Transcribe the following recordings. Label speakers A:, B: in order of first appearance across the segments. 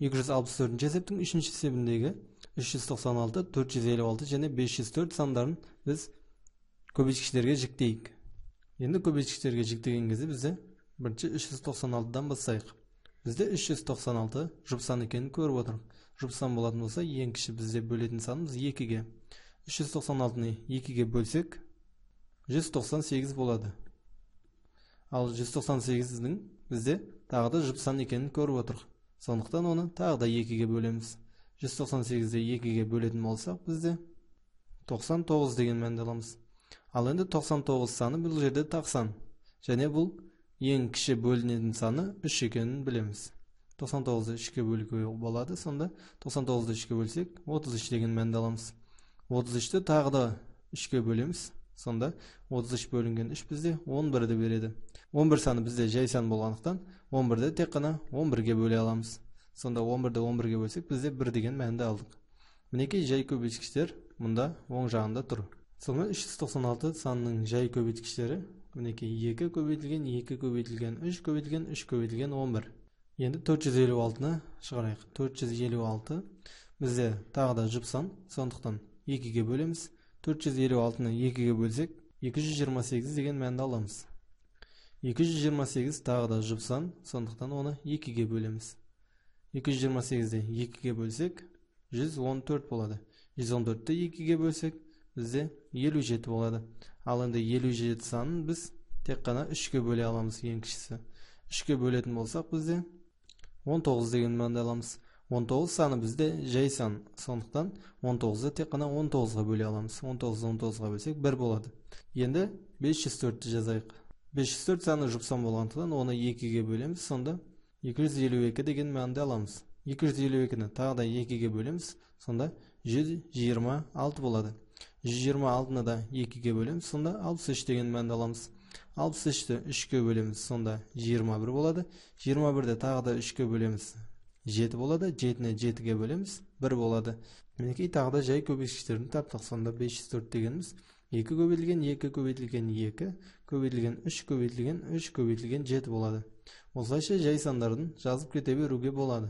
A: 264 әсептің 3 есебіндегі 396 456 және 504 сандарын біз көбеткіштерге жіктейік енді көбейткіштерге жіктеген кезде бізде бірінші 396-дан бастайық бізде 396 жұп сан екенін көріп отырмыз. жұп сан болатын болса ең кіші бізде бөлетін санымыз 2-ге 396-ны 2-ге бөлсек 198 болады ал 198-дің бізде тағы да жұп сан екенін көріп отырмыз сондықтан оны тағы да ге бөлеміз 198-ді ге бөлетін болсақ бізде 99 деген мәнді аламыз ал енді 99 саны бұл жерде 90 және бұл ең кіші бөлінетін саны 3 екенін білеміз 99-ды 3-ке бөлуге болады сонда 99-ды 3-ке бөлсек 33 деген мәнді аламыз 33-ті тағы да 3-ке бөлеміз сонда 33 бөлінген 3 бізде 11-ді береді 11 саны бізде жай сан болғандықтан 11-ді тек қана 11-ге бөле аламыз сонда 11-ді 11-ге бөлсек бізде 1 деген мәнді алдық мінекей жай көбейткіштер мұнда оң жағында тұр сонымен 396 санының жай көбейткіштері мінекей 2 көбейтілген 2 көбейтілген 3 көбейтілген 3 көбейтілген 11 енді 456-ны шығарайық 456 бізде тағы да жұп сан сондықтан 2-ге бөлеміз 456-ны 2-ге бөлсек 228 деген мәнді аламыз 228 тағы да жұпсан, сондықтан оны 2-ге бөлеміз 228-ді 2-ге бөлсек 114 болады 114 ді 2-ге бөлсек бізде 57 болады ал енді 57 санын біз тек қана 3 ке бөле аламыз ең кішісі 3 ке бөлетін болсақ бізде 19 деген мәнді аламыз 19 саны бізде жай сан сондықтан 19-ды тек қана 19-ға бөле аламыз 19-ды 19-ға бөлсек 1 болады енді 504-ті жазайық 54 саны жұпсан болғандықтан оны 2-ге бөлеміз, сонда 252 деген мәнді аламыз. 252-ні тағы да 2-ге бөлеміз, сонда 126 болады. 126-ны да 2-ге бөлеміз, сонда 63 деген мәнді аламыз. 63-ті 3-ке бөлеміз, сонда 21 болады. 21-ді тағы да 3-ке бөлеміз, 7 болады. 7-ні 7-ге бөлеміз, 1 болады. Мінекей тағы да жай көбекшіктерін таптық, сонда 504 дегеніміз екі көбейтілген екі көбейтілген екі көбейтілген үш көбейтілген үш көбейтілген жеті болады осылайша жай сандардың жазып кете беруге болады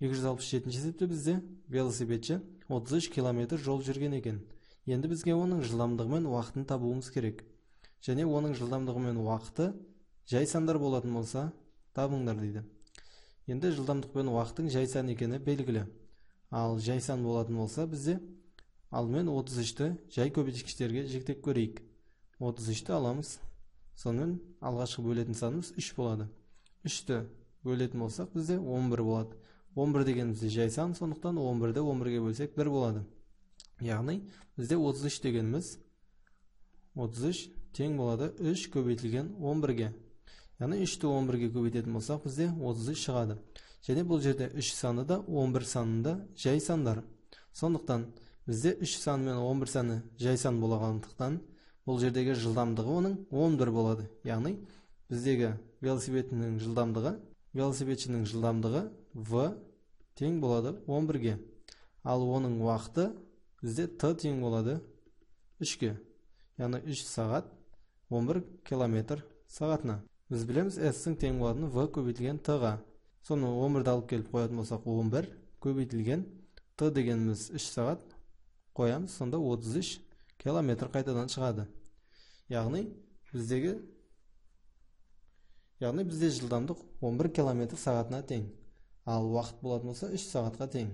A: 267 есепте бізде велосипедші 33 километр жол жүрген екен енді бізге оның жылдамдығы мен уақытын табуымыз керек және оның жылдамдығы мен уақыты жай сандар болатын болса табыңдар дейді енді жылдамдық пен уақыттың жай сан екені белгілі ал жай сан болатын болса бізде ал мен 33-ті жай көбейткіштерге жіктеп көрейік 33-ті аламыз сонымен алғашқы бөлетін санымыз 3 болады 3-ті бөлетін болсақ бізде 11 болады 11 дегеніміз жай сан сондықтан 11-ді 11-ге бөлсек 1 болады яғни бізде 33 дегеніміз 33 тең болады 3 көбейтілген 11-ге яғни 3-ті 11-ге көбейтетін болсақ бізде 33 шығады және бұл жерде 3 саны да 11 санында жай сандар сондықтан бізде үш саны мен он бір саны жай сан болғандықтан бұл жердегі жылдамдығы оның 11 болады яғни біздегі велосипедінің жылдамдығы велосипедшінің жылдамдығы в тең болады 11-ге ал оның уақыты бізде т тең болады 3-ге яғни 3 сағат 11 километр сағатына біз білеміз s-тің тең болатыны в көбейтілген т-ға соны 11-ді алып келіп қоятын болсақ 11 көбейтілген т дегеніміз 3 сағат қоямыз сонда 33 километр қайтадан шығады яғни біздегі яғни бізде жылдамдық 11 километр сағатына тең ал уақыт болатын болса 3 сағатқа тең